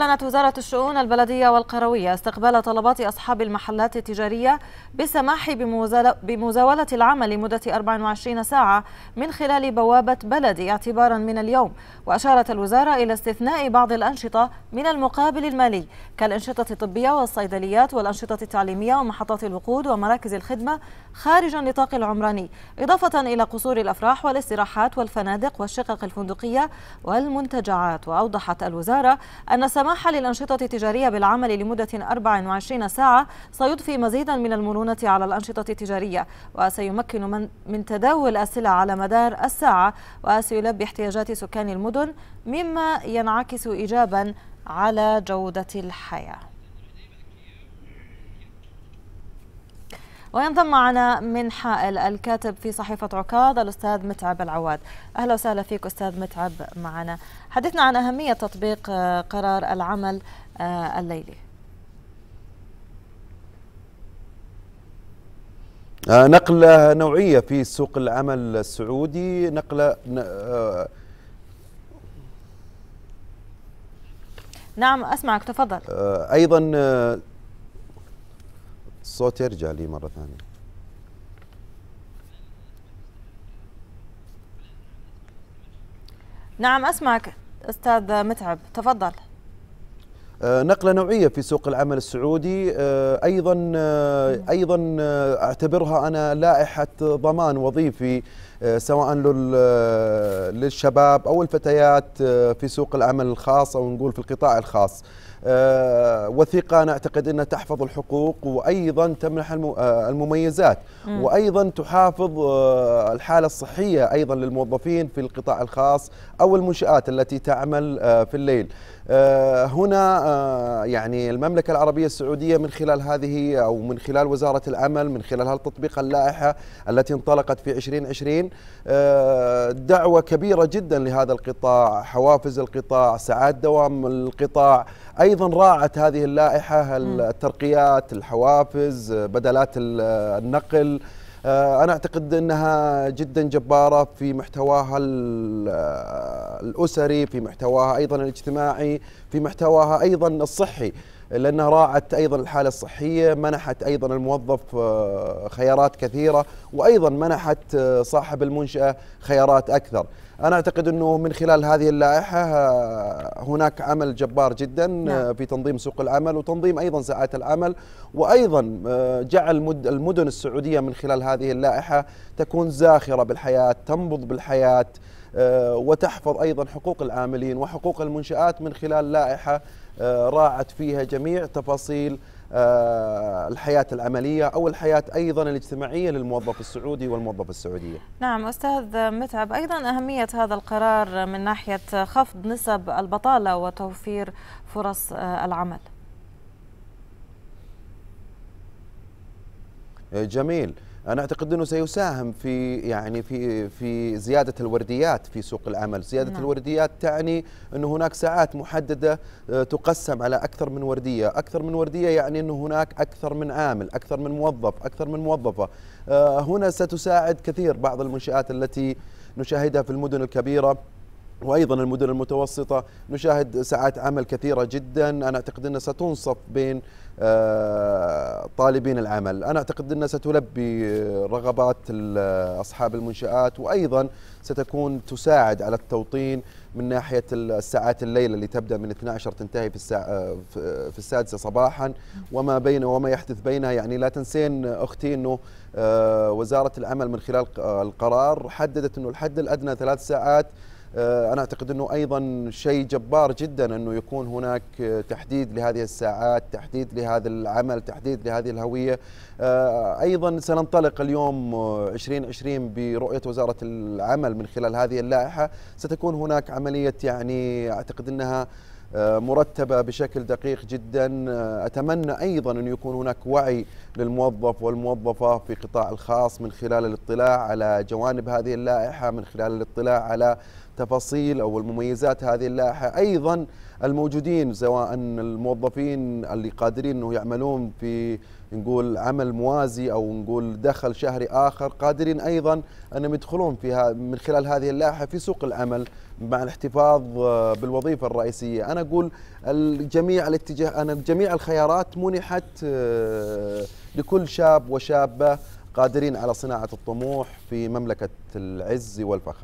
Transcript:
أعلنت وزارة الشؤون البلدية والقروية استقبال طلبات أصحاب المحلات التجارية بسماح بمزاولة العمل لمدة 24 ساعة من خلال بوابة بلدي اعتبارا من اليوم وأشارت الوزارة إلى استثناء بعض الأنشطة من المقابل المالي كالأنشطة الطبية والصيدليات والأنشطة التعليمية ومحطات الوقود ومراكز الخدمة خارج النطاق العمراني إضافة إلى قصور الأفراح والاستراحات والفنادق والشقق الفندقية والمنتجعات وأوضحت الوزارة أن السماح للأنشطة التجارية بالعمل لمدة 24 ساعة سيضفي مزيدا من المرونة على الأنشطة التجارية وسيمكن من, من تداول السلع على مدار الساعة وسيلبي احتياجات سكان المدن مما ينعكس إيجابا على جودة الحياة وينضم معنا من حائل الكاتب في صحيفة عكاظ الأستاذ متعب العواد أهلا وسهلا فيك أستاذ متعب معنا حدثنا عن أهمية تطبيق آه، قرار العمل آه، الليلي آه، نقلة نوعية في سوق العمل السعودي نقلة نعم أسمعك تفضل أيضا الصوت يرجع لي مرة ثانية نعم أسمعك أستاذ متعب تفضل آه، نقله نوعيه في سوق العمل السعودي آه، ايضا آه، ايضا اعتبرها انا لائحه ضمان وظيفي سواء للشباب او الفتيات في سوق العمل الخاص او نقول في القطاع الخاص آه، وثيقه نعتقد انها تحفظ الحقوق وايضا تمنح آه، المميزات وايضا تحافظ آه، الحاله الصحيه ايضا للموظفين في القطاع الخاص او المنشات التي تعمل في الليل. هنا يعني المملكه العربيه السعوديه من خلال هذه او من خلال وزاره العمل من خلال تطبيق اللائحه التي انطلقت في 2020 دعوه كبيره جدا لهذا القطاع، حوافز القطاع، ساعات دوام القطاع، ايضا ايضا راعت هذه اللائحه الترقيات الحوافز بدلات النقل آه، انا اعتقد انها جدا جباره في محتواها آه، الاسري في محتواها ايضا الاجتماعي في محتواها ايضا الصحي لأنها راعت أيضا الحالة الصحية منحت أيضا الموظف آه، خيارات كثيرة وأيضا منحت آه، صاحب المنشأة خيارات أكثر أنا أعتقد أنه من خلال هذه اللائحة آه، هناك عمل جبار جدا نعم. في تنظيم سوق العمل وتنظيم أيضا ساعات العمل وأيضا جعل المدن السعودية من خلال هذه اللائحة تكون زاخرة بالحياة تنبض بالحياة آه، وتحفظ أيضا حقوق العاملين وحقوق المنشآت من خلال لائحة آه، راعت فيها جميع تفاصيل آه، الحياة العملية أو الحياة أيضا الاجتماعية للموظف السعودي والموظفة السعودية نعم أستاذ متعب أيضا أهمية هذا القرار من ناحية خفض نسب البطالة وتوفير فرص العمل جميل انا اعتقد انه سيساهم في يعني في في زياده الورديات في سوق العمل، زياده نعم. الورديات تعني انه هناك ساعات محدده آه، تقسم على اكثر من ورديه، اكثر من ورديه يعني انه هناك اكثر من عامل، اكثر من موظف، اكثر من موظفه. آه، هنا ستساعد كثير بعض المنشآت التي نشاهدها في المدن الكبيره وايضا المدن المتوسطه نشاهد ساعات عمل كثيره جدا انا اعتقد انها ستنصف بين آه، طالبين العمل انا اعتقد انها ستلبي آه، رغبات آه، اصحاب المنشات وايضا ستكون تساعد على التوطين من ناحيه الساعات الليله اللي تبدا من 12 تنتهي في الساعه في السادسه صباحا وما بين وما يحدث بينها يعني لا تنسين اختي انه وزاره العمل من خلال القرار حددت انه الحد الادنى ثلاث ساعات آه، انا اعتقد انه ايضا شيء جبار جدا انه يكون هناك تحديد لهذه الساعات، تحديد لهذا العمل، تحديد لهذه الهويه. آه، ايضا سننطلق اليوم 2020 برؤيه وزاره العمل من خلال هذه اللائحه، ستكون هناك عمليه يعني اعتقد انها آه، مرتبة بشكل دقيق جدا أتمنى أيضا أن يكون هناك وعي للموظف والموظفة في قطاع الخاص من خلال الاطلاع على جوانب هذه اللائحة من خلال الاطلاع على تفاصيل او المميزات هذه اللائحه ايضا الموجودين سواء الموظفين اللي قادرين انه يعملون في نقول عمل موازي او نقول دخل شهري اخر قادرين ايضا انهم يدخلون فيها من خلال هذه اللائحه في سوق العمل مع الاحتفاظ بالوظيفه الرئيسيه، انا اقول الجميع الاتجاه انا جميع الخيارات منحت آه، لكل شاب وشابه قادرين على صناعه الطموح في مملكه العز والفخر.